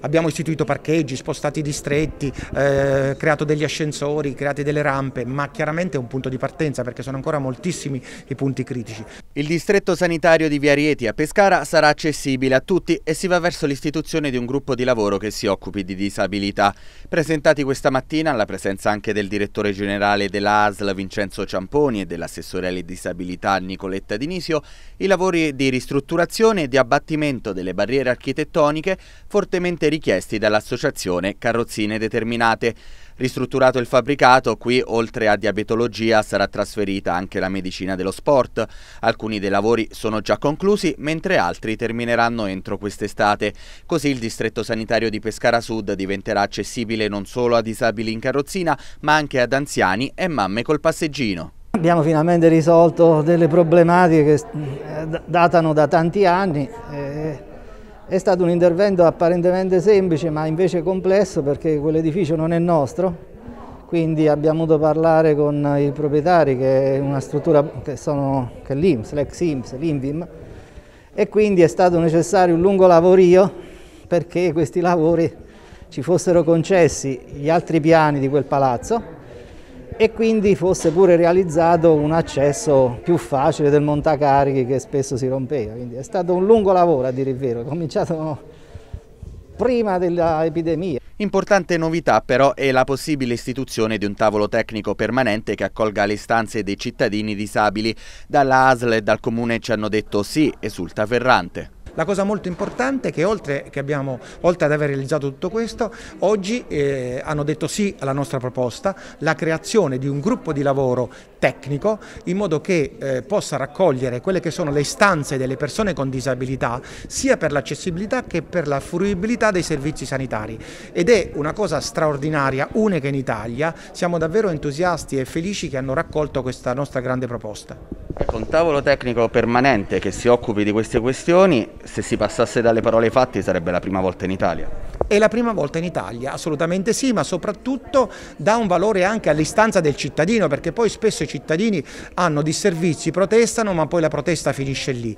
abbiamo istituito parcheggi, spostati distretti, eh, creato degli ascensori, creati delle rampe, ma chiaramente è un punto di partenza perché sono ancora moltissimi i punti critici. Il distretto sanitario di Via Rieti a Pescara sarà accessibile a tutti e si va verso l'istituzione di un gruppo di lavoro che si occupi di disabilità. Presentati questa mattina alla presenza anche del direttore generale della ASL Vincenzo Ciamponi e dell'assessore alle disabilità Nicoletta Dinisio, i lavori di ristrutturazione e di abbattimento delle barriere architettoniche fortemente richiesti dall'associazione Carrozzine Determinate. Ristrutturato il fabbricato, qui oltre a diabetologia sarà trasferita anche la medicina dello sport. Alcuni dei lavori sono già conclusi, mentre altri termineranno entro quest'estate. Così il distretto sanitario di Pescara Sud diventerà accessibile non solo a disabili in carrozzina, ma anche ad anziani e mamme col passeggino. Abbiamo finalmente risolto delle problematiche che eh, datano da tanti anni. E eh, è stato un intervento apparentemente semplice ma invece complesso perché quell'edificio non è nostro, quindi abbiamo dovuto parlare con i proprietari che è una struttura che, sono, che l'IMS, l'ex IMS, l'INVIM e quindi è stato necessario un lungo lavorio perché questi lavori ci fossero concessi gli altri piani di quel palazzo e quindi fosse pure realizzato un accesso più facile del montacarichi che spesso si rompeva. Quindi è stato un lungo lavoro a dire il vero, è cominciato prima dell'epidemia. Importante novità però è la possibile istituzione di un tavolo tecnico permanente che accolga le istanze dei cittadini disabili. Dalla ASL e dal comune ci hanno detto sì, esulta Ferrante. La cosa molto importante è che oltre, che abbiamo, oltre ad aver realizzato tutto questo, oggi eh, hanno detto sì alla nostra proposta, la creazione di un gruppo di lavoro tecnico in modo che eh, possa raccogliere quelle che sono le istanze delle persone con disabilità sia per l'accessibilità che per la fruibilità dei servizi sanitari ed è una cosa straordinaria, unica in Italia, siamo davvero entusiasti e felici che hanno raccolto questa nostra grande proposta. Con ecco, tavolo tecnico permanente che si occupi di queste questioni, se si passasse dalle parole ai fatti, sarebbe la prima volta in Italia. È la prima volta in Italia, assolutamente sì, ma soprattutto dà un valore anche all'istanza del cittadino, perché poi spesso i cittadini hanno disservizi, protestano, ma poi la protesta finisce lì.